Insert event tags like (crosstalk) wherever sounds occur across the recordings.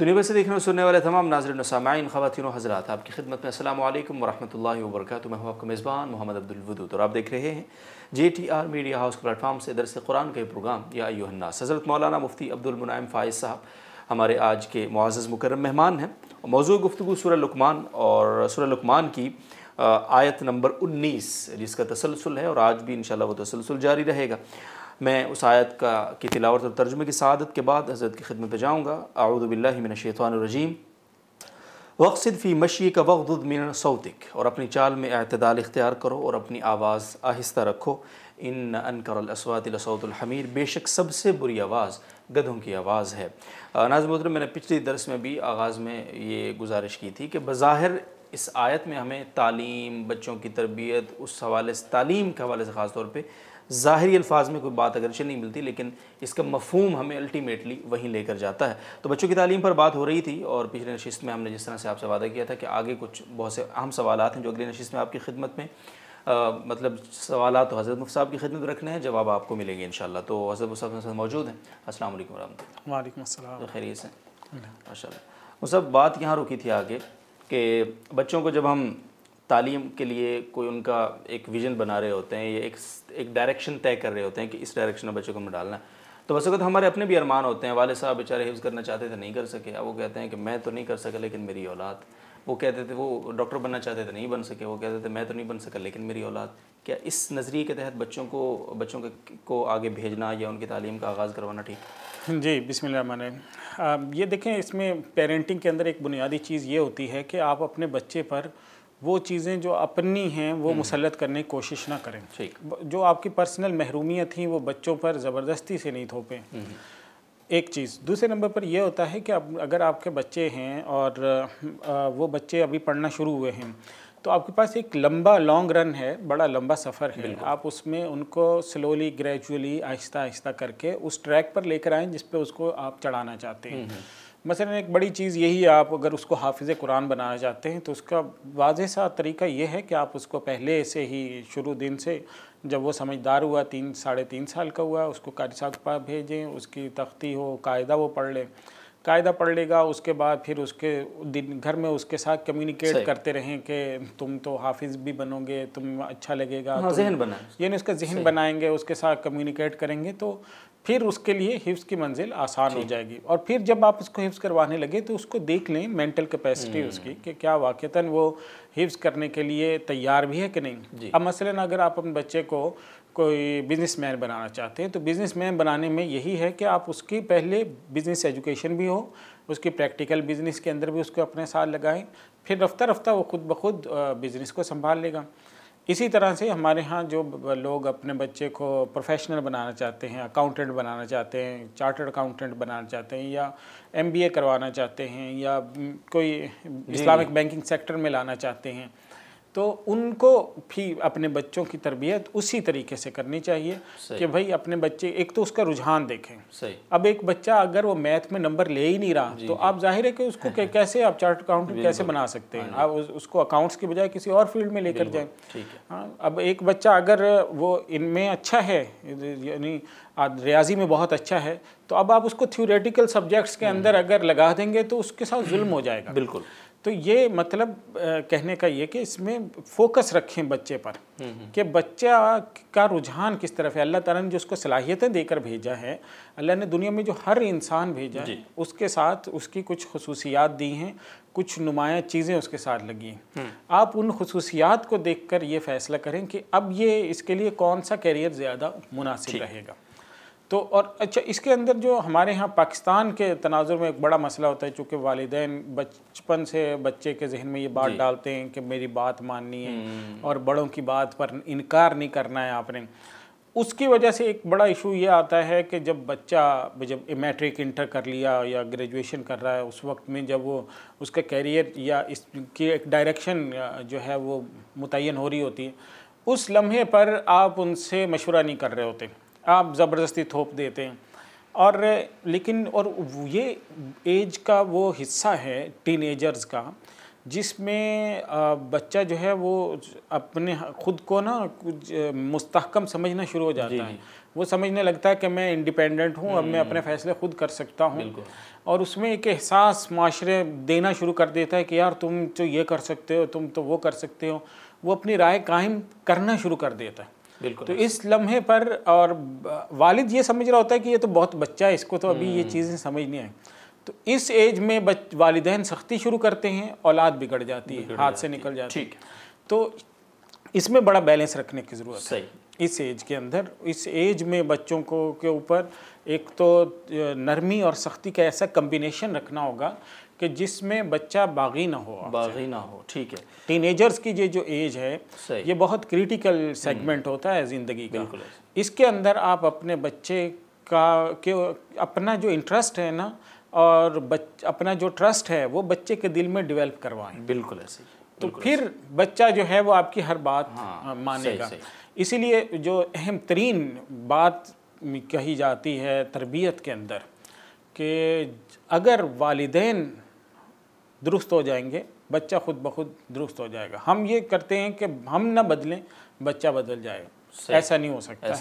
دنیا بھر سے دیکھنے اور سننے والے تمام ناظرین و سامعین خواتین و حضرات آپ کی خدمت میں السلام علیکم ورحمۃ اللہ وبرکاتہ میں ہوں آپ کا میزبان محمد عبد الودود اور آپ دیکھ رہے ہیں J T R media house platform سے درس قرآن کا یہ پروگرام یا الناس حضرت مولانا مفتی عبد المنائم فائز صاحب ہمارے آج کے معزز مکرم مہمان ہیں موضوع گفتگو سورہ لکمان اور سورہ لکمان کی آیت نمبر انیس جس کا تسلسل ہے اور آج بھی انشاءاللہ وہ تسلسل جاری رہے گا میں اس آیت کا کی تلاوت اور ترجمے کی سعادت کے بعد حضرت کی خدمت پہ جاؤں گا اعوذ باللہ من الشیطان الرجیم وقصد فی مشی کا وقد من سعودق اور اپنی چال میں اعتدال اختیار کرو اور اپنی آواز آہستہ رکھو ان الاسوات لصوت الحمیر بے شک سب سے بری آواز گدھوں کی آواز ہے ناظم محترم میں نے پچھلی درس میں بھی آغاز میں یہ گزارش کی تھی کہ بظاہر اس آیت میں ہمیں تعلیم بچوں کی تربیت اس حوالے سے تعلیم کے حوالے سے خاص طور پہ ظاہری الفاظ میں کوئی بات اگرچہ نہیں ملتی لیکن اس کا مفہوم ہمیں الٹیمیٹلی وہیں لے کر جاتا ہے تو بچوں کی تعلیم پر بات ہو رہی تھی اور پچھلے نشست میں ہم نے جس طرح سے آپ سے وعدہ کیا تھا کہ آگے کچھ بہت سے اہم سوالات ہیں جو اگلی نشست میں آپ کی خدمت میں مطلب سوالات تو حضرت صاحب کی خدمت رکھنے ہیں جواب آپ کو ملیں گے ان شاء اللہ تو حضرت مفتی صاحب ساتھ موجود ہیں السلام علیکم و رحمۃ اللہ وعلیکم السلام خیریت سے ماشاء اللہ مصحف بات یہاں رکی تھی آگے کہ بچوں کو جب ہم تعلیم کے لیے کوئی ان کا ایک ویژن بنا رہے ہوتے ہیں یا ایک ایک ڈائریکشن طے کر رہے ہوتے ہیں کہ اس ڈائریکشن میں بچوں کو ہمیں ڈالنا ہے تو بس وقت ہمارے اپنے بھی ارمان ہوتے ہیں والد صاحب بیچارے حفظ کرنا چاہتے تھے نہیں کر سکے اب وہ کہتے ہیں کہ میں تو نہیں کر سکا لیکن میری اولاد وہ کہتے تھے وہ ڈاکٹر بننا چاہتے تھے نہیں بن سکے وہ کہتے تھے میں تو نہیں بن سکا لیکن میری اولاد کیا اس نظریے کے تحت بچوں کو بچوں کے کو آگے بھیجنا یا ان کی تعلیم کا آغاز کروانا ٹھیک جی بسم اللہ الرحیم یہ دیکھیں اس میں پیرنٹنگ کے اندر ایک بنیادی چیز یہ ہوتی ہے کہ آپ اپنے بچے پر وہ چیزیں جو اپنی ہیں وہ مسلط کرنے کی کوشش نہ کریں جو آپ کی پرسنل محرومیت ہیں وہ بچوں پر زبردستی سے نہیں تھوپیں ایک چیز دوسرے نمبر پر یہ ہوتا ہے کہ اگر آپ کے بچے ہیں اور وہ بچے ابھی پڑھنا شروع ہوئے ہیں تو آپ کے پاس ایک لمبا لانگ رن ہے بڑا لمبا سفر ہے آپ اس میں ان کو سلولی گریجولی آہستہ آہستہ کر کے اس ٹریک پر لے کر آئیں جس پہ اس کو آپ چڑھانا چاہتے ہیں مثلا ایک بڑی چیز یہی ہے آپ اگر اس کو حافظ قرآن بنانا جاتے ہیں تو اس کا واضح سا طریقہ یہ ہے کہ آپ اس کو پہلے سے ہی شروع دن سے جب وہ سمجھدار ہوا تین ساڑھے تین سال کا ہوا اس کو صاحب پاس بھیجیں اس کی تختی ہو قاعدہ وہ پڑھ لیں قاعدہ پڑھ لے گا اس کے بعد پھر اس کے دن گھر میں اس کے ساتھ کمیونیکیٹ کرتے رہیں کہ تم تو حافظ بھی بنو گے تم اچھا لگے گا ہاں، ذہن بنائیں یعنی اس کا ذہن بنائیں گے اس کے ساتھ کمیونیکیٹ کریں گے تو پھر اس کے لیے حفظ کی منزل آسان ہو جی۔ جائے گی اور پھر جب آپ اس کو حفظ کروانے لگے تو اس کو دیکھ لیں مینٹل کیپیسٹی اس کی کہ کیا واقعتاً وہ حفظ کرنے کے لیے تیار بھی ہے کہ نہیں جی۔ اب مثلاً اگر آپ اپنے بچے کو کوئی بزنس مین بنانا چاہتے ہیں تو بزنس مین بنانے میں یہی ہے کہ آپ اس کی پہلے بزنس ایجوکیشن بھی ہو اس کی پریکٹیکل بزنس کے اندر بھی اس کو اپنے ساتھ لگائیں پھر رفتہ رفتہ وہ خود بخود بزنس کو سنبھال لے گا اسی طرح سے ہمارے ہاں جو لوگ اپنے بچے کو پروفیشنل بنانا چاہتے ہیں اکاؤنٹنٹ بنانا چاہتے ہیں چارٹرڈ اکاؤنٹنٹ بنانا چاہتے ہیں یا ایم بی اے کروانا چاہتے ہیں یا کوئی اسلامک بینکنگ سیکٹر میں لانا چاہتے ہیں تو ان کو بھی اپنے بچوں کی تربیت اسی طریقے سے کرنی چاہیے کہ بھائی اپنے بچے ایک تو اس کا رجحان دیکھیں اب ایک بچہ اگر وہ میتھ میں نمبر لے ہی نہیں رہا جی، تو جی۔ آپ ظاہر ہے کہ اس کو (laughs) کیسے آپ چارٹ اکاؤنٹ کیسے بنا سکتے ہیں ہاں جی۔ آپ اس کو اکاؤنٹس کی بجائے کسی اور فیلڈ میں لے کر جائیں ہاں، اب ایک بچہ اگر وہ ان میں اچھا ہے یعنی ریاضی میں بہت اچھا ہے تو اب آپ اس کو تھیوریٹیکل سبجیکٹس کے ہاں اندر اگر لگا دیں گے تو اس کے ساتھ ظلم ہو جائے گا بالکل تو یہ مطلب کہنے کا یہ کہ اس میں فوکس رکھیں بچے پر کہ بچہ کا رجحان کس طرف ہے اللہ تعالیٰ نے جو اس کو صلاحیتیں دے کر بھیجا ہے اللہ نے دنیا میں جو ہر انسان بھیجا ہے جی۔ اس کے ساتھ اس کی کچھ خصوصیات دی ہیں کچھ نمایاں چیزیں اس کے ساتھ لگی ہیں آپ ان خصوصیات کو دیکھ کر یہ فیصلہ کریں کہ اب یہ اس کے لیے کون سا کیریئر زیادہ مناسب رہے گا تو اور اچھا اس کے اندر جو ہمارے ہاں پاکستان کے تناظر میں ایک بڑا مسئلہ ہوتا ہے چونکہ والدین بچپن سے بچے کے ذہن میں یہ بات جی۔ ڈالتے ہیں کہ میری بات ماننی ہے اور بڑوں کی بات پر انکار نہیں کرنا ہے آپ نے اس کی وجہ سے ایک بڑا ایشو یہ آتا ہے کہ جب بچہ جب میٹرک انٹر کر لیا یا گریجویشن کر رہا ہے اس وقت میں جب وہ اس کا کیریئر یا اس کی ایک ڈائریکشن جو ہے وہ متعین ہو رہی ہوتی ہے اس لمحے پر آپ ان سے مشورہ نہیں کر رہے ہوتے آپ زبردستی تھوپ دیتے ہیں اور لیکن اور یہ ایج کا وہ حصہ ہے ٹین ایجرز کا جس میں بچہ جو ہے وہ اپنے خود کو نا کچھ مستحکم سمجھنا شروع ہو جاتا جی، ہے جی۔ وہ سمجھنے لگتا ہے کہ میں انڈیپینڈنٹ ہوں اب میں اپنے فیصلے خود کر سکتا ہوں اور اس میں ایک احساس معاشرے دینا شروع کر دیتا ہے کہ یار تم تو یہ کر سکتے ہو تم تو وہ کر سکتے ہو وہ اپنی رائے قائم کرنا شروع کر دیتا ہے تو اس لمحے پر اور والد یہ سمجھ رہا ہوتا ہے کہ یہ تو بہت بچہ ہے اس کو تو ابھی یہ چیزیں سمجھ نہیں آئیں تو اس ایج میں والدین سختی شروع کرتے ہیں اولاد بگڑ جاتی ہے ہاتھ سے نکل جاتی ہے ہے تو اس میں بڑا بیلنس رکھنے کی ضرورت ہے اس ایج کے اندر اس ایج میں بچوں کو کے اوپر ایک تو نرمی اور سختی کا ایسا کمبینیشن رکھنا ہوگا کہ جس میں بچہ باغی نہ ہو باغی نہ ہو ٹھیک ہے ٹین ایجرز کی یہ جو ایج ہے یہ بہت کریٹیکل سیگمنٹ ہوتا ہے زندگی کا اس کے اندر آپ اپنے بچے کا اپنا جو انٹرسٹ ہے نا اور اپنا جو ٹرسٹ ہے وہ بچے کے دل میں ڈیولپ کروائیں بالکل ایسے تو پھر بچہ جو ہے وہ آپ کی ہر بات ہاں، مانے گا اسی لیے جو اہم ترین بات کہی جاتی ہے تربیت کے اندر کہ اگر والدین درست ہو جائیں گے بچہ خود بخود درست ہو جائے گا ہم یہ کرتے ہیں کہ ہم نہ بدلیں بچہ بدل جائے ایسا نہیں ہو سکتا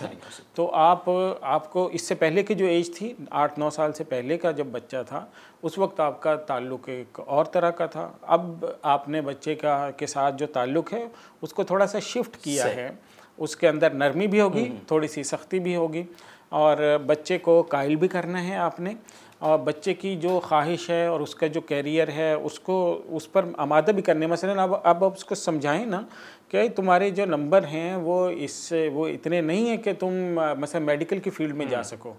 تو آپ آپ کو اس سے پہلے کی جو ایج تھی آٹھ نو سال سے پہلے کا جب بچہ تھا اس وقت آپ کا تعلق ایک اور طرح کا تھا اب آپ نے بچے کا کے ساتھ جو تعلق ہے اس کو تھوڑا سا شفٹ کیا ہے اس کے اندر نرمی بھی ہوگی تھوڑی سی سختی بھی ہوگی اور بچے کو قائل بھی کرنا ہے آپ نے اور بچے کی جو خواہش ہے اور اس کا جو کیریئر ہے اس کو اس پر آمادہ بھی کرنے مثلا اب اب اس کو سمجھائیں نا کہ تمہارے جو نمبر ہیں وہ اس سے وہ اتنے نہیں ہیں کہ تم مثلا میڈیکل کی فیلڈ میں جا سکو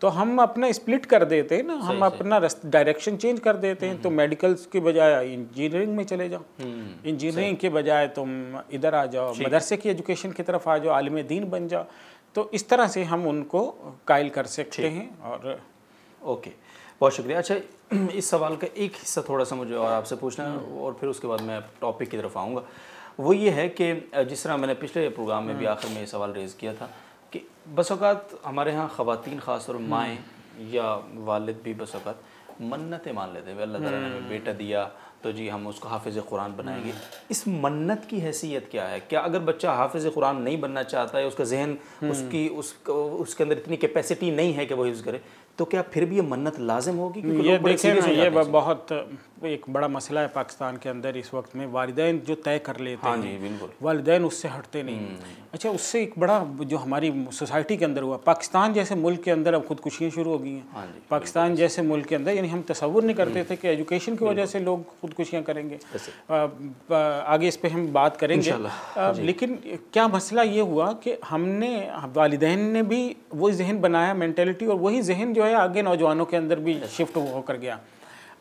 تو ہم اپنا اسپلٹ کر دیتے ہیں نا ہم اپنا ڈائریکشن چینج کر دیتے ہیں تو میڈیکلس کے بجائے انجینئرنگ میں چلے جاؤ انجینئرنگ کے بجائے تم ادھر آ جاؤ مدرسے کی ایجوکیشن کی طرف آ جاؤ عالم دین بن جاؤ تو اس طرح سے ہم ان کو قائل کر سکتے ہیں اور اوکے بہت شکریہ اچھا اس سوال کا ایک حصہ تھوڑا سا مجھے اور آپ سے پوچھنا ہے اور پھر اس کے بعد میں ٹاپک کی طرف آؤں گا وہ یہ ہے کہ جس طرح میں نے پچھلے پروگرام میں بھی ہاں۔ آخر میں یہ سوال ریز کیا تھا کہ بس اوقات ہمارے ہاں خواتین خاص طور مائیں ہاں۔ یا والد بھی بس اوقات منتیں مان لیتے ہیں اللہ تعالیٰ نے بیٹا دیا تو جی ہم اس کو حافظ قرآن بنائیں گے اس منت کی حیثیت کیا ہے کیا اگر بچہ حافظ قرآن نہیں بننا چاہتا ہے اس کا ذہن اس کی اس کے اندر اتنی کیپیسٹی نہیں ہے کہ وہ حفظ کرے تو کیا پھر بھی یہ منت لازم ہوگی یہ دیکھیں یہ بہت ایک بڑا مسئلہ ہے پاکستان کے اندر اس وقت میں والدین جو طے کر لیتے ہاں ہیں جی، والدین اس سے ہٹتے نہیں اچھا اس سے ایک بڑا جو ہماری سوسائٹی کے اندر ہوا پاکستان جیسے ملک کے اندر اب خودکشیاں شروع ہو گئی ہیں ہاں جی، پاکستان جیسے ملک کے اندر یعنی ہم تصور نہیں کرتے تھے کہ ایجوکیشن کی وجہ سے لوگ خود خودکشیاں کریں گے آگے اس پہ ہم بات کریں گے جی۔ لیکن کیا مسئلہ یہ ہوا کہ ہم نے والدین نے بھی وہی ذہن بنایا مینٹیلٹی اور وہی ذہن جو ہے آگے نوجوانوں کے اندر بھی شفٹ ہو کر گیا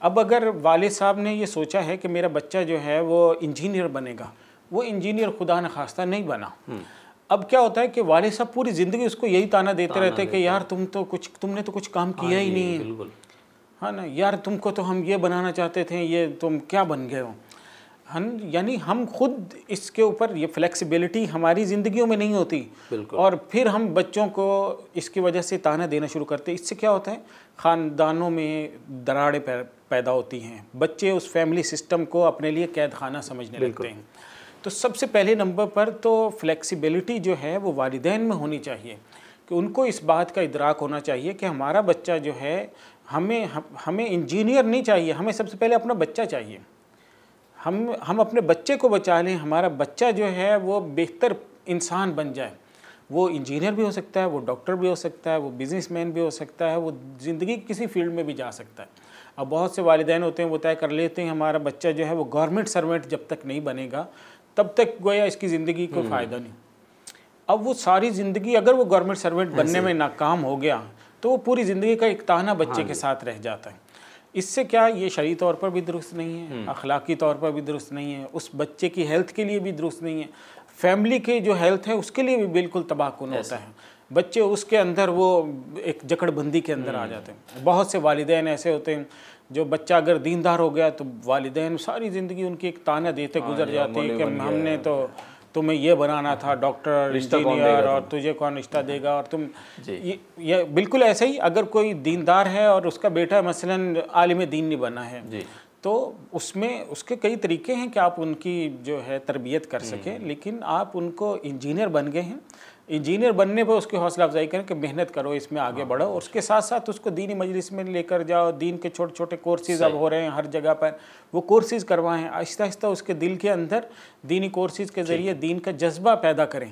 اب اگر والد صاحب نے یہ سوچا ہے کہ میرا بچہ جو ہے وہ انجینئر بنے گا وہ انجینئر خدا نخواستہ نہیں بنا اب کیا ہوتا ہے کہ والد صاحب پوری زندگی اس کو یہی تانہ دیتے رہتے کہ یار تم تو کچھ تم نے تو کچھ کام ہاں کیا ہی جی، نہیں بالکل ہاں یار تم کو تو ہم یہ بنانا چاہتے تھے یہ تم کیا بن گئے ہو ہاں یعنی ہم خود اس کے اوپر یہ فلیکسیبلٹی ہماری زندگیوں میں نہیں ہوتی بالکل اور پھر ہم بچوں کو اس کی وجہ سے تانہ دینا شروع کرتے اس سے کیا ہوتا ہے خاندانوں میں دراڑیں پیدا ہوتی ہیں بچے اس فیملی سسٹم کو اپنے لیے قید خانہ سمجھنے لگتے ہیں تو سب سے پہلے نمبر پر تو فلیکسیبلٹی جو ہے وہ والدین میں ہونی چاہیے کہ ان کو اس بات کا ادراک ہونا چاہیے کہ ہمارا بچہ جو ہے ہمیں ہمیں انجینئر نہیں چاہیے ہمیں سب سے پہلے اپنا بچہ چاہیے ہم ہم اپنے بچے کو بچا لیں ہمارا بچہ جو ہے وہ بہتر انسان بن جائے وہ انجینئر بھی ہو سکتا ہے وہ ڈاکٹر بھی ہو سکتا ہے وہ بزنس مین بھی ہو سکتا ہے وہ زندگی کسی فیلڈ میں بھی جا سکتا ہے اب بہت سے والدین ہوتے ہیں وہ طے کر لیتے ہیں ہمارا بچہ جو ہے وہ گورنمنٹ سرونٹ جب تک نہیں بنے گا تب تک گویا اس کی زندگی کو فائدہ نہیں اب وہ ساری زندگی اگر وہ گورنمنٹ سرونٹ بننے میں ناکام ہو گیا تو وہ پوری زندگی کا ایک تانہ بچے ہاں کے جی۔ ساتھ رہ جاتا ہے اس سے کیا یہ شرعی طور پر بھی درست نہیں ہے اخلاقی طور پر بھی درست نہیں ہے اس بچے کی ہیلتھ کے لیے بھی درست نہیں ہے فیملی کے جو ہیلتھ ہے اس کے لیے بھی بالکل تباہ کن ہوتا ہے بچے اس کے اندر وہ ایک جکڑ بندی کے اندر آ جاتے ہیں بہت سے والدین ایسے ہوتے ہیں جو بچہ اگر دیندار ہو گیا تو والدین ساری زندگی ان کی ایک تانہ دیتے ہاں گزر جی، جاتے ہیں کہ ہم نے تو تمہیں یہ بنانا تھا ڈاکٹر رشتہ اور تجھے کون رشتہ دے گا اور تم جی۔ یہ بالکل ایسے ہی اگر کوئی دیندار ہے اور اس کا بیٹا مثلا عالم دین نہیں بنا ہے جی۔ تو اس میں اس کے کئی طریقے ہیں کہ آپ ان کی جو ہے تربیت کر سکیں لیکن آپ ان کو انجینئر بن گئے ہیں انجینئر بننے پر اس کی حوصلہ افزائی کریں کہ محنت کرو اس میں آگے ہاں۔ بڑھو اور اس کے ساتھ ساتھ اس کو دینی مجلس میں لے کر جاؤ دین کے چھوٹے چھوٹے کورسز اب ہو رہے ہیں ہر جگہ پر وہ کورسز کروائیں آہستہ آہستہ اس کے دل کے اندر دینی کورسز کے ذریعے جی۔ دین کا جذبہ پیدا کریں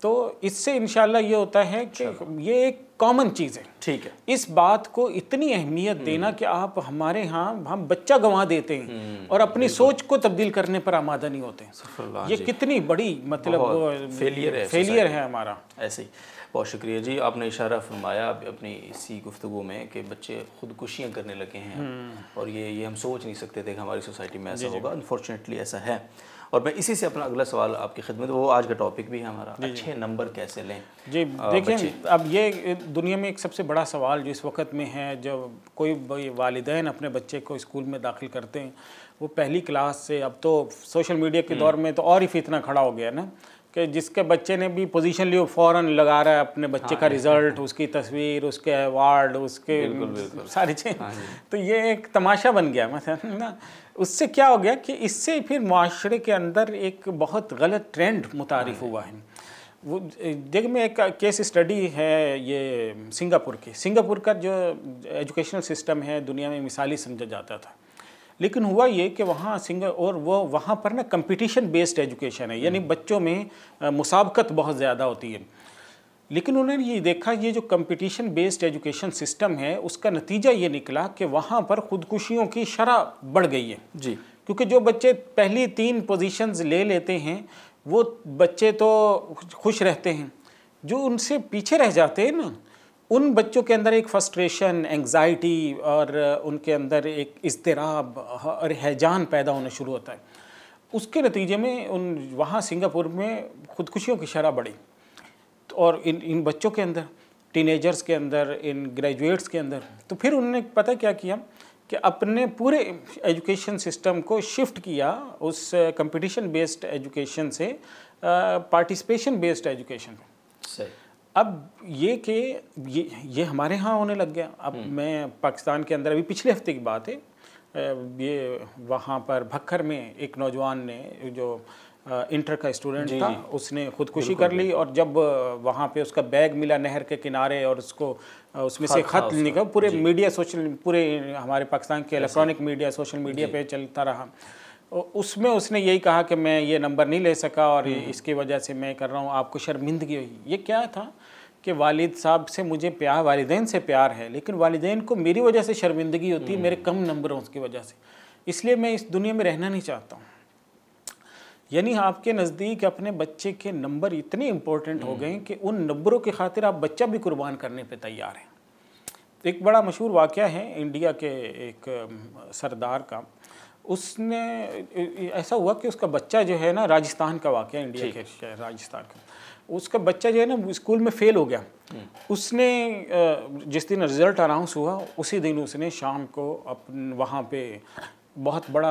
تو اس سے انشاءاللہ یہ ہوتا ہے کہ یہ ایک کامن چیز ہے ٹھیک ہے اس بات کو اتنی اہمیت دینا کہ آپ ہمارے ہاں ہم بچہ گنوا دیتے ہیں اور اپنی سوچ کو تبدیل کرنے پر آمادہ نہیں ہوتے ہیں یہ جی۔ کتنی بڑی مطلب فیلئر ہے ہمارا ایسے ہی بہت شکریہ جی آپ نے اشارہ فرمایا اپنی اسی گفتگو میں کہ بچے خودکشیاں کرنے لگے ہیں اور یہ یہ ہم سوچ نہیں سکتے تھے کہ ہماری سوسائٹی میں جی ایسا جی۔ ہوگا انفارچونیٹلی ایسا ہے اور میں اسی سے اپنا اگلا سوال آپ کی خدمت وہ آج کا ٹاپک بھی ہے ہمارا جی، جی۔ اچھے نمبر کیسے لیں جی دیکھیں اب یہ دنیا میں ایک سب سے بڑا سوال جو اس وقت میں ہے جب کوئی والدین اپنے بچے کو اسکول میں داخل کرتے ہیں وہ پہلی کلاس سے اب تو سوشل میڈیا کے دور میں تو اور ہی فتنہ کھڑا ہو گیا نا کہ جس کے بچے نے بھی پوزیشن لی فوراً لگا رہا ہے اپنے بچے ہاں، کا رزلٹ اس کی تصویر اس کے ایوارڈ اس کے ساری چیزیں ہاں جی۔ تو یہ ایک تماشا بن گیا میں اس سے کیا ہو گیا کہ اس سے پھر معاشرے کے اندر ایک بہت غلط ٹرینڈ متعارف ہوا ہے وہ دیکھ میں ایک کیس اسٹڈی ہے یہ سنگاپور کی سنگاپور کا جو ایجوکیشنل سسٹم ہے دنیا میں مثالی سمجھا جاتا تھا لیکن ہوا یہ کہ وہاں سنگا اور وہ وہاں پر نا کمپٹیشن بیسڈ ایجوکیشن ہے یعنی بچوں میں مسابقت بہت زیادہ ہوتی ہے لیکن انہوں نے یہ دیکھا یہ جو کمپٹیشن بیسڈ ایجوکیشن سسٹم ہے اس کا نتیجہ یہ نکلا کہ وہاں پر خودکشیوں کی شرح بڑھ گئی ہے جی کیونکہ جو بچے پہلی تین پوزیشنز لے لیتے ہیں وہ بچے تو خوش رہتے ہیں جو ان سے پیچھے رہ جاتے ہیں نا ان بچوں کے اندر ایک فسٹریشن اینزائٹی اور ان کے اندر ایک اضطراب اور حیجان پیدا ہونا شروع ہوتا ہے اس کے نتیجے میں ان وہاں سنگاپور میں خودکشیوں کی شرح بڑھی اور ان ان بچوں کے اندر ٹین ایجرس کے اندر ان گریجویٹس کے اندر تو پھر انہوں نے پتہ کیا کیا کہ اپنے پورے ایجوکیشن سسٹم کو شفٹ کیا اس کمپٹیشن بیسڈ ایجوکیشن سے پارٹیسپیشن بیسڈ ایجوکیشن اب یہ کہ یہ ہمارے ہاں ہونے لگ گیا اب میں پاکستان کے اندر ابھی پچھلے ہفتے کی بات ہے یہ وہاں پر بھکھر میں ایک نوجوان نے جو انٹر کا اسٹوڈنٹ جی، تھا جی۔ اس نے خودکشی کر لی اور جب وہاں پہ اس کا بیگ ملا نہر کے کنارے اور اس کو اس میں سے خط نکل پورے جی۔ میڈیا سوشل پورے ہمارے پاکستان کے الیکٹرانک میڈیا سوشل میڈیا پہ چلتا رہا اس میں اس نے یہی کہا کہ میں یہ نمبر نہیں لے سکا اور اس کی وجہ سے میں کر رہا ہوں آپ کو شرمندگی ہوئی یہ کیا تھا کہ والد صاحب سے مجھے پیار والدین سے پیار ہے لیکن والدین کو میری وجہ سے شرمندگی ہوتی ہے میرے کم نمبروں کی وجہ سے اس لیے میں اس دنیا میں رہنا نہیں چاہتا ہوں یعنی آپ کے نزدیک اپنے بچے کے نمبر اتنے امپورٹنٹ ہو گئے کہ ان نمبروں کی خاطر آپ بچہ بھی قربان کرنے پہ تیار ہیں ایک بڑا مشہور واقعہ ہے انڈیا کے ایک سردار کا اس نے ایسا ہوا کہ اس کا بچہ جو ہے نا راجستھان کا واقعہ انڈیا کے راجستان راجستھان کا اس کا بچہ جو ہے نا اسکول میں فیل ہو گیا اس نے جس دن رزلٹ اناؤنس ہوا اسی دن اس نے شام کو اپ وہاں پہ بہت بڑا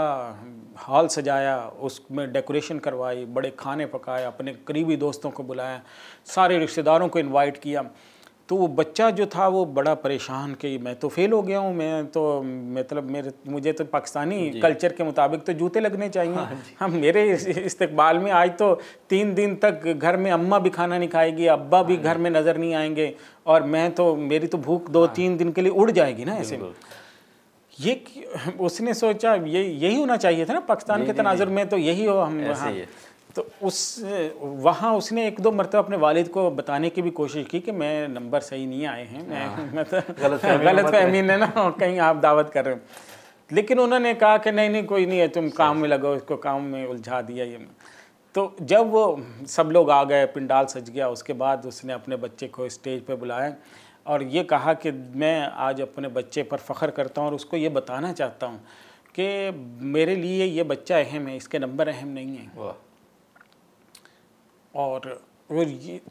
ہال سجایا اس میں ڈیکوریشن کروائی بڑے کھانے پکایا اپنے قریبی دوستوں کو بلایا سارے رشتہ داروں کو انوائٹ کیا تو وہ بچہ جو تھا وہ بڑا پریشان کہ میں تو فیل ہو گیا ہوں میں تو مطلب میرے مجھے تو پاکستانی کلچر جی۔ کے مطابق تو جوتے لگنے چاہیے ہم ہاں جی۔ ہاں، میرے استقبال میں آج تو تین دن تک گھر میں اماں بھی کھانا نہیں کھائے گی ابا بھی ہاں جی۔ گھر میں نظر نہیں آئیں گے اور میں تو میری تو بھوک دو تین دن کے لیے اڑ جائے گی نا ایسے یہ اس نے سوچا یہ یہی ہونا چاہیے تھا نا پاکستان کے تناظر میں تو یہی ہو ہم تو اس وہاں اس نے ایک دو مرتبہ اپنے والد کو بتانے کی بھی کوشش کی کہ میں نمبر صحیح نہیں آئے ہیں میں ہاں۔ غلط فہمی نے نا کہیں آپ دعوت کر رہے ہیں لیکن انہوں نے کہا کہ نہیں نہیں کوئی نہیں ہے تم کام میں لگو اس کو کام میں الجھا دیا یہ تو جب وہ سب لوگ آ گئے پنڈال سج گیا اس کے بعد اس نے اپنے بچے کو اسٹیج پہ بلایا اور یہ کہا کہ میں آج اپنے بچے پر فخر کرتا ہوں اور اس کو یہ بتانا چاہتا ہوں کہ میرے لیے یہ بچہ اہم ہے اس کے نمبر اہم نہیں ہے اور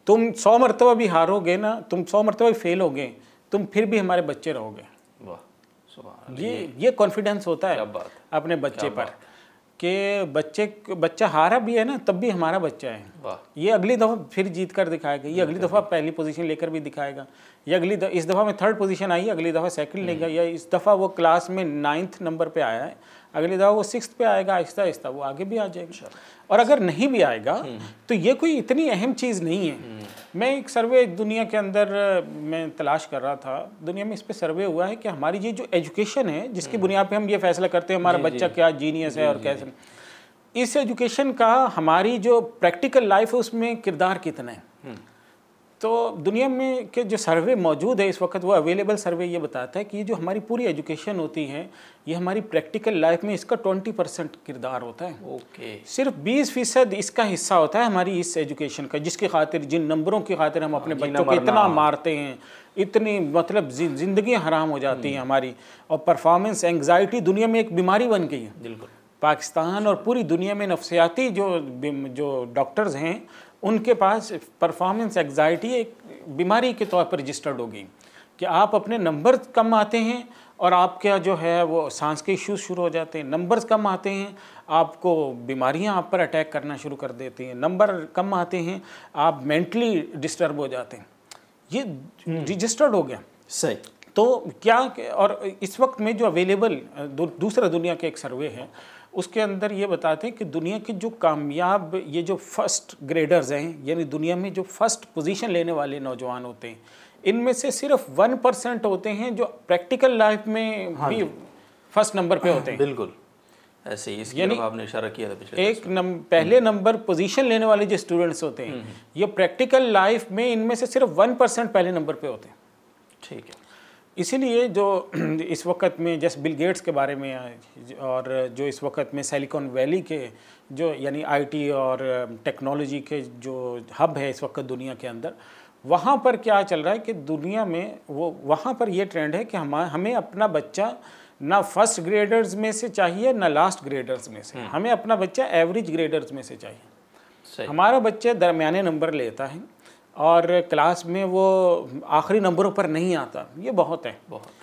تم سو مرتبہ بھی ہارو گے نا تم سو مرتبہ بھی فیل ہو گے تم پھر بھی ہمارے بچے رہو گے یہ کانفیڈنس ہوتا ہے اپنے بچے پر کہ بچے بچہ ہارا بھی ہے نا تب بھی ہمارا بچہ ہے یہ اگلی دفعہ پھر جیت کر دکھائے گا یہ اگلی دفعہ پہلی پوزیشن لے کر بھی دکھائے گا یہ اگلی دفعہ اس دفعہ میں تھرڈ پوزیشن آئی اگلی دفعہ سیکنڈ لے گا یا اس دفعہ وہ کلاس میں نائنتھ نمبر پہ آیا ہے اگلی دفعہ وہ سکس پہ آئے گا آہستہ آہستہ وہ آگے بھی آ جائے گا اور اگر نہیں بھی آئے گا تو یہ کوئی اتنی اہم چیز نہیں ہے میں ایک سروے دنیا کے اندر میں تلاش کر رہا تھا دنیا میں اس پہ سروے ہوا ہے کہ ہماری یہ جو ایجوکیشن ہے جس کی بنیاد پہ ہم یہ فیصلہ کرتے ہیں ہمارا جی، بچہ جی۔ کیا جینیس ہے اور جی، کیسے اس ایجوکیشن کا ہماری جو پریکٹیکل لائف ہے اس میں کردار کتنا ہے تو دنیا میں کے جو سروے موجود ہے اس وقت وہ اویلیبل سروے یہ بتاتا ہے کہ یہ جو ہماری پوری ایجوکیشن ہوتی ہے یہ ہماری پریکٹیکل لائف میں اس کا ٹونٹی پرسنٹ کردار ہوتا ہے اوکے صرف بیس فیصد اس کا حصہ ہوتا ہے ہماری اس ایجوکیشن کا جس کی خاطر جن نمبروں کی خاطر ہم اپنے جی، بچوں کو اتنا مارتے ہیں اتنی مطلب زندگیاں حرام ہو جاتی ہیں ہماری اور پرفارمنس اینگزائٹی دنیا میں ایک بیماری بن گئی ہے بالکل پاکستان اور پوری دنیا میں نفسیاتی جو جو ڈاکٹرز ہیں ان کے پاس پرفارمنس ایگزائٹی ایک بیماری کے طور پر رجسٹرڈ ہو گئی کہ آپ اپنے نمبرز کم آتے ہیں اور آپ کا جو ہے وہ سانس کے ایشوز شروع ہو جاتے ہیں نمبرز کم آتے ہیں آپ کو بیماریاں آپ پر اٹیک کرنا شروع کر دیتی ہیں نمبر کم آتے ہیں آپ مینٹلی ڈسٹرب ہو جاتے ہیں یہ رجسٹرڈ ہو گیا صحیح تو کیا اور اس وقت میں جو اویلیبل دوسرا دنیا کے ایک سروے ہے اس کے اندر یہ بتاتے ہیں کہ دنیا کے جو کامیاب یہ جو فرسٹ گریڈرز ہیں یعنی دنیا میں جو فرسٹ پوزیشن لینے والے نوجوان ہوتے ہیں ان میں سے صرف ون پرسنٹ ہوتے ہیں جو پریکٹیکل لائف میں ہاں بھی فرسٹ جی۔ نمبر پہ ہوتے ہیں بالکل ایسے ہی یعنی ایک پہلے نمبر پوزیشن لینے والے جو اسٹوڈنٹس ہوتے ہیں یہ پریکٹیکل لائف میں ان میں سے صرف ون پرسنٹ پہلے نمبر پہ ہوتے ہیں ٹھیک ہے اسی لیے جو اس وقت میں جس بل گیٹس کے بارے میں اور جو اس وقت میں سیلیکون ویلی کے جو یعنی آئی ٹی اور ٹیکنالوجی کے جو ہب ہے اس وقت دنیا کے اندر وہاں پر کیا چل رہا ہے کہ دنیا میں وہ وہاں پر یہ ٹرینڈ ہے کہ ہمیں اپنا بچہ نہ فرسٹ گریڈرز میں سے چاہیے نہ لاسٹ گریڈرز میں سے ہمیں اپنا بچہ ایوریج گریڈرز میں سے چاہیے ہمارا بچہ درمیانے نمبر لیتا ہے اور کلاس میں وہ آخری نمبروں پر نہیں آتا یہ بہت ہے بہت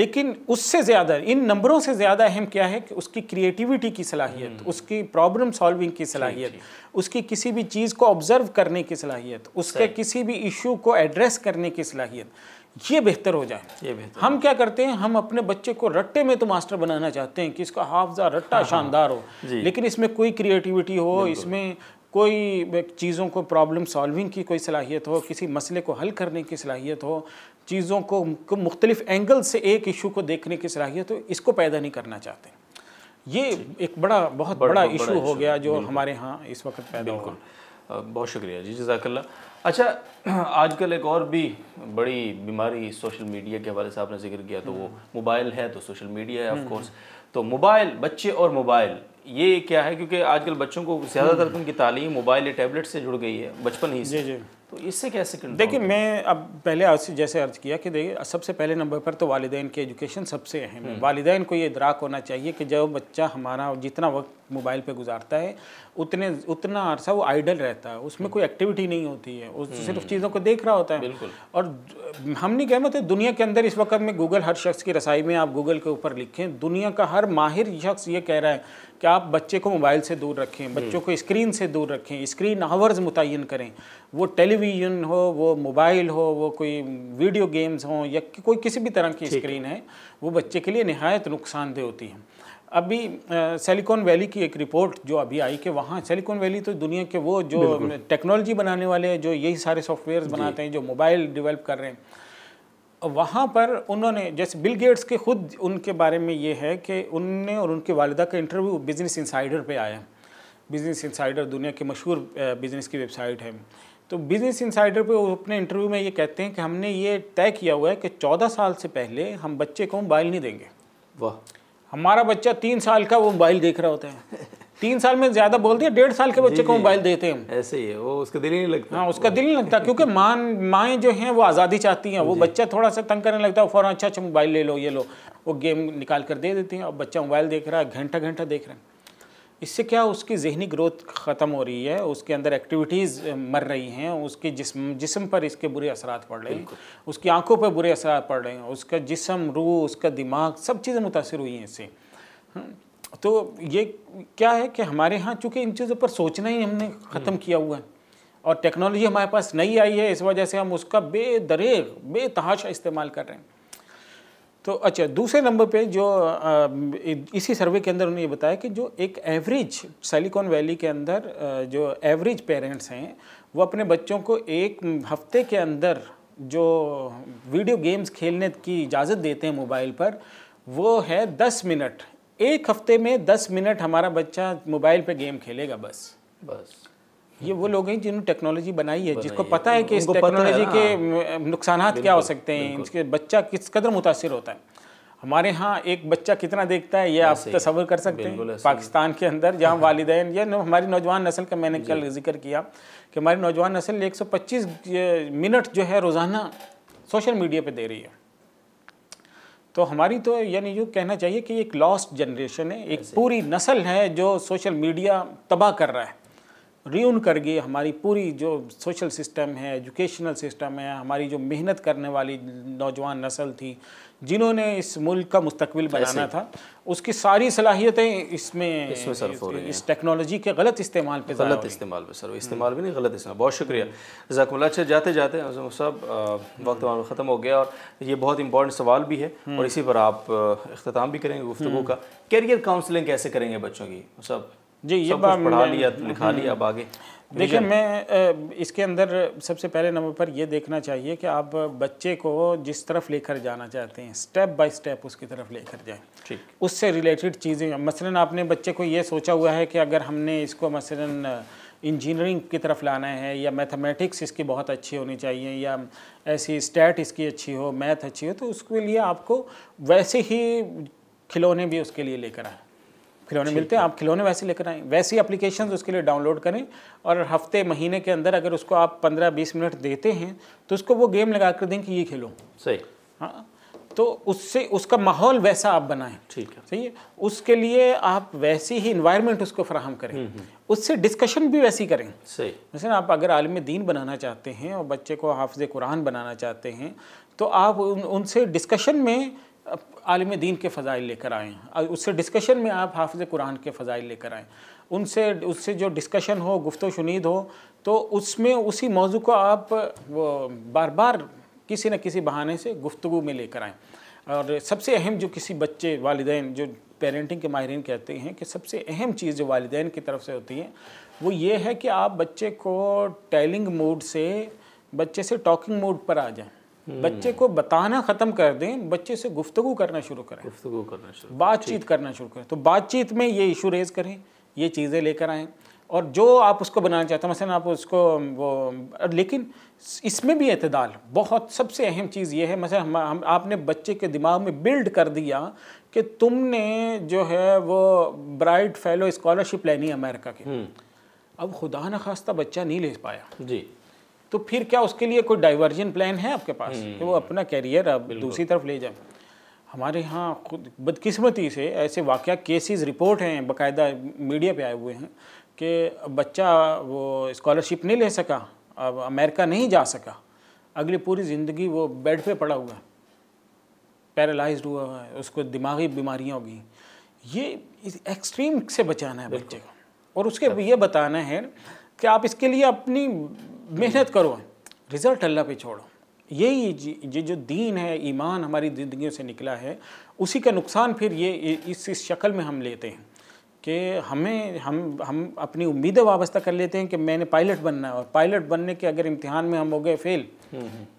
لیکن اس سے زیادہ ان نمبروں سے زیادہ اہم کیا ہے کہ اس کی کریٹیویٹی کی صلاحیت اس کی پرابلم سالونگ کی جی، صلاحیت جی۔ اس کی کسی بھی چیز کو آبزرو کرنے کی صلاحیت اس کے کسی بھی ایشو کو ایڈریس کرنے کی صلاحیت یہ بہتر ہو جائے ہم کیا کرتے ہیں ہم اپنے بچے کو رٹے میں تو ماسٹر بنانا چاہتے ہیں کہ اس کا حافظہ رٹا ہاں، ہاں۔ شاندار ہو جی۔ لیکن اس میں کوئی کریٹیویٹی ہو اس میں کوئی چیزوں کو پرابلم سالونگ کی کوئی صلاحیت ہو کسی مسئلے کو حل کرنے کی صلاحیت ہو چیزوں کو مختلف اینگل سے ایک ایشو کو دیکھنے کی صلاحیت ہو اس کو پیدا نہیں کرنا چاہتے یہ ایک بڑا بہت بڑا ایشو ہو گیا جو ہمارے ہاں اس وقت پیدا بالکل بہت شکریہ جی جزاک اللہ اچھا آج کل ایک اور بھی بڑی بیماری سوشل میڈیا کے حوالے سے آپ نے ذکر کیا تو وہ موبائل ہے تو سوشل میڈیا ہے آف کورس تو موبائل بچے اور موبائل یہ کیا ہے کیونکہ آج کل بچوں کو زیادہ تر ان کی تعلیم موبائل یا ٹیبلٹ سے جڑ گئی ہے بچپن ہی سے جی، جی۔ تو اس سے کیسے کنٹرول دیکھیں میں اب پہلے جیسے عرض کیا کہ دیکھیں سب سے پہلے نمبر پر تو والدین کی ایجوکیشن سب سے اہم ہے والدین کو یہ ادراک ہونا چاہیے کہ جو بچہ ہمارا جتنا وقت موبائل پہ گزارتا ہے اتنے اتنا عرصہ وہ آئیڈل رہتا ہے اس میں کوئی ایکٹیویٹی نہیں ہوتی ہے وہ صرف چیزوں کو دیکھ رہا ہوتا ہے بالکل اور ہم نہیں کہہ مطلب دنیا کے اندر اس وقت میں گوگل ہر شخص کی رسائی میں آپ گوگل کے اوپر لکھیں دنیا کا ہر ماہر شخص یہ کہہ رہا ہے کہ آپ بچے کو موبائل سے دور رکھیں بچوں کو اسکرین سے دور رکھیں اسکرین آورز متعین کریں وہ ٹیلی ہو وہ موبائل ہو وہ کوئی ویڈیو گیمز ہوں یا کوئی کسی بھی طرح کی اسکرین ہے وہ بچے کے لیے نہایت نقصان دہ ہوتی ہیں ابھی سیلیکون ویلی کی ایک رپورٹ جو ابھی آئی کہ وہاں سیلیکون ویلی تو دنیا کے وہ جو ٹیکنالوجی بنانے والے ہیں جو یہی سارے سافٹ ویئرز جی۔ بناتے ہیں جو موبائل ڈیولپ کر رہے ہیں وہاں پر انہوں نے جیسے بل گیٹس کے خود ان کے بارے میں یہ ہے کہ ان نے اور ان کے والدہ کا انٹرویو بزنس انسائیڈر پہ آیا بزنس انسائیڈر دنیا کے مشہور بزنس کی ویب سائٹ ہے تو بزنس انسائیڈر پہ وہ اپنے انٹرویو میں یہ کہتے ہیں کہ ہم نے یہ طے کیا ہوا ہے کہ چودہ سال سے پہلے ہم بچے کو موبائل نہیں دیں گے واہ ہمارا بچہ تین سال کا وہ موبائل دیکھ رہا ہوتا ہے تین سال میں زیادہ بول دیا ڈیڑھ سال کے بچے جی، کو موبائل جی۔ دیتے ہیں ایسے ہی ہے وہ اس کا دل ہی نہیں لگتا ہاں اس کا دل نہیں لگتا کیونکہ ماں مائیں جو ہیں وہ آزادی چاہتی ہیں وہ جی۔ بچہ تھوڑا سا تنگ کرنے لگتا ہے فوراً اچھا اچھا موبائل لے لو یہ لو وہ گیم نکال کر دے دیتی ہیں اور بچہ موبائل دیکھ رہا ہے گھنٹہ گھنٹہ دیکھ رہے ہیں اس سے کیا اس کی ذہنی گروتھ ختم ہو رہی ہے اس کے اندر ایکٹیویٹیز مر رہی ہیں اس کے جسم جسم پر اس کے برے اثرات پڑ رہے ہیں اس کی آنکھوں پر برے اثرات پڑ رہے ہیں اس کا جسم روح اس کا دماغ سب چیزیں متاثر ہوئی ہیں اس سے ہاں، تو یہ کیا ہے کہ ہمارے ہاں چونکہ ان چیزوں پر سوچنا ہی ہم نے ختم کیا ہوا ہے اور ٹیکنالوجی ہمارے پاس نئی آئی ہے اس وجہ سے ہم اس کا بے دریغ بے تحاشا استعمال کر رہے ہیں تو اچھا دوسرے نمبر پہ جو اسی سروے کے اندر انہوں نے یہ بتایا کہ جو ایک ایوریج سلیکون ویلی کے اندر جو ایوریج پیرنٹس ہیں وہ اپنے بچوں کو ایک ہفتے کے اندر جو ویڈیو گیمز کھیلنے کی اجازت دیتے ہیں موبائل پر وہ ہے دس منٹ ایک ہفتے میں دس منٹ ہمارا بچہ موبائل پہ گیم کھیلے گا بس بس یہ وہ لوگ ہیں جنہوں نے ٹیکنالوجی بنائی ہے جس کو پتا ہے کہ اس ٹیکنالوجی کے ہاں۔ نقصانات کیا ہو سکتے ہیں اس کے بچہ کس قدر متاثر ہوتا ہے ہمارے ہاں ایک بچہ کتنا دیکھتا ہے یہ آپ تصور کر سکتے ہیں پاکستان کے اندر جہاں ہاں۔ والدین یا ہماری نوجوان نسل کا میں نے جی۔ کل ذکر کیا کہ ہماری نوجوان نسل ایک سو پچیس منٹ جو ہے روزانہ سوشل میڈیا پہ دے رہی ہے تو ہماری تو یعنی یوں کہنا چاہیے کہ ایک لاسٹ جنریشن ہے ایک پوری نسل ہے جو سوشل میڈیا تباہ کر رہا ہے ریون کر گئی ہماری پوری جو سوشل سسٹم ہے ایجوکیشنل سسٹم ہے ہماری جو محنت کرنے والی نوجوان نسل تھی جنہوں نے اس ملک کا مستقبل بنانا تھا اس کی ساری صلاحیتیں اس میں اس میں صرف ہو رہی ہیں اس ٹیکنالوجی کے غلط استعمال پہ غلط استعمال پہ سر استعمال بھی نہیں غلط استعمال بہت شکریہ ذکر اللہ اچھا جاتے جاتے صاحب وقت وقت ختم ہو گیا اور یہ بہت امپورٹنٹ سوال بھی ہے اور اسی پر آپ اختتام بھی کریں گے گفتگو کا کیریئر کاؤنسلنگ کیسے کریں گے بچوں کی صاحب جی یہ پڑھا لیا لکھا لیا اب آگے دیکھیں میں اس کے اندر سب سے پہلے نمبر پر یہ دیکھنا چاہیے کہ آپ بچے کو جس طرف لے کر جانا چاہتے ہیں سٹیپ بائی سٹیپ اس کی طرف لے کر جائیں اس سے ریلیٹڈ چیزیں مثلا آپ نے بچے کو یہ سوچا ہوا ہے کہ اگر ہم نے اس کو مثلا انجینئرنگ کی طرف لانا ہے یا میتھمیٹکس اس کی بہت اچھی ہونی چاہیے یا ایسی اسٹیٹ اس کی اچھی ہو میتھ اچھی ہو تو اس کے لیے آپ کو ویسے ہی کھلونے بھی اس کے لیے لے کر آئیں کھلونے جی، ملتے ہیں جی۔ آپ کھلونے ویسے لے کر آئیں ویسی اپلیکیشنز اس کے لیے ڈاؤن لوڈ کریں اور ہفتے مہینے کے اندر اگر اس کو آپ پندرہ بیس منٹ دیتے ہیں تو اس کو وہ گیم لگا کر دیں کہ یہ کھلو ہاں تو اس سے اس کا ماحول ویسا آپ بنائیں ٹھیک ہے صحیح ہے اس کے لیے آپ ویسی ہی انوائرمنٹ اس کو فراہم کریں اس سے ڈسکشن بھی ویسی کریں آپ اگر عالم دین بنانا چاہتے ہیں اور بچے کو حافظ قرآن بنانا چاہتے ہیں تو آپ ان سے ڈسکشن میں عالم دین کے فضائل لے کر آئیں اس سے ڈسکشن میں آپ حافظ قرآن کے فضائل لے کر آئیں ان سے اس سے جو ڈسکشن ہو گفت و شنید ہو تو اس میں اسی موضوع کو آپ بار بار کسی نہ کسی بہانے سے گفتگو میں لے کر آئیں اور سب سے اہم جو کسی بچے والدین جو پیرنٹنگ کے ماہرین کہتے ہیں کہ سب سے اہم چیز جو والدین کی طرف سے ہوتی ہے وہ یہ ہے کہ آپ بچے کو ٹیلنگ موڈ سے بچے سے ٹاکنگ موڈ پر آ جائیں بچے کو بتانا ختم کر دیں بچے سے گفتگو کرنا شروع کریں گفتگو کرنا شروع بات چیت کرنا شروع کریں تو بات چیت میں یہ ایشو ریز کریں یہ چیزیں لے کر آئیں اور جو آپ اس کو بنانا چاہتے ہیں مثلا آپ اس کو وہ لیکن اس میں بھی اعتدال بہت سب سے اہم چیز یہ ہے مثلا ہم آپ نے بچے کے دماغ میں بلڈ کر دیا کہ تم نے جو ہے وہ برائٹ فیلو اسکالرشپ لینی ہے امریکہ کی اب خدا نخواستہ بچہ نہیں لے پایا جی تو پھر کیا اس کے لیے کوئی ڈائیورجن پلان ہے آپ کے پاس کہ وہ اپنا کیریئر اب دوسری طرف لے جائیں ہمارے یہاں خود بدقسمتی سے ایسے واقعہ کیسز رپورٹ ہیں باقاعدہ میڈیا پہ آئے ہوئے ہیں کہ بچہ وہ اسکالرشپ نہیں لے سکا اب امریکہ نہیں جا سکا اگلی پوری زندگی وہ بیڈ پہ پڑا ہوا ہے پیرالائزڈ ہوا ہوا ہے اس کو دماغی بیماریاں گئیں یہ ایکسٹریم سے بچانا ہے بچے کو اور اس کے یہ بتانا ہے کہ آپ اس کے لیے اپنی محنت کرو رزلٹ اللہ پہ چھوڑو یہی یہ جی- جی- جو دین ہے ایمان ہماری زندگیوں سے نکلا ہے اسی کا نقصان پھر یہ اس اس شکل میں ہم لیتے ہیں کہ ہمیں ہم ہم اپنی امیدیں وابستہ کر لیتے ہیں کہ میں نے پائلٹ بننا ہے اور پائلٹ بننے کے اگر امتحان میں ہم ہو گئے فیل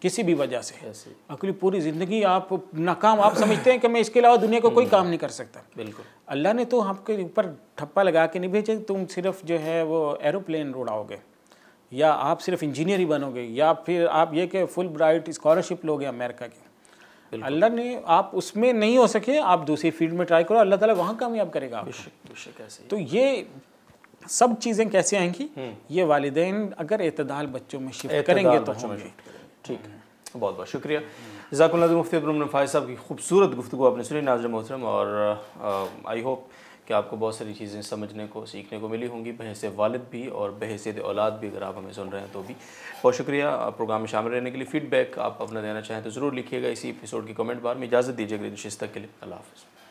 کسی بھی وجہ سے اکلی پوری زندگی آپ ناکام آپ سمجھتے ہیں کہ میں اس کے علاوہ دنیا کو کوئی کام نہیں کر سکتا بالکل اللہ نے تو آپ کے اوپر ٹھپا لگا کے نہیں بھیجے تم صرف جو ہے وہ ایروپلین اڑاؤ گے یا آپ صرف انجینئر ہی بنو گے یا پھر آپ یہ کہ فل برائٹ اسکالرشپ لو گے امریکہ کی اللہ نے آپ اس میں نہیں ہو سکے آپ دوسری فیلڈ میں ٹرائی کرو اللہ تعالیٰ وہاں کامیاب کرے گا تو یہ سب چیزیں کیسے آئیں گی یہ والدین اگر اعتدال بچوں میں شفٹ کریں گے تو ہوں گے ٹھیک ہے بہت بہت شکریہ جزاک اللہ مفتی عبرم فائز صاحب کی خوبصورت گفتگو آپ نے سنی ناظر محترم اور آئی ہوپ کہ آپ کو بہت ساری چیزیں سمجھنے کو سیکھنے کو ملی ہوں گی بحث والد بھی اور بحیث اولاد بھی اگر آپ ہمیں سن رہے ہیں تو بھی بہت شکریہ پروگرام میں شامل رہنے کے لیے فیڈ بیک آپ اپنا دینا چاہیں تو ضرور لکھیے گا اسی اپیسوڈ کی کمنٹ بار میں اجازت دیجیے گا دلشتہ کے لیے اللہ حافظ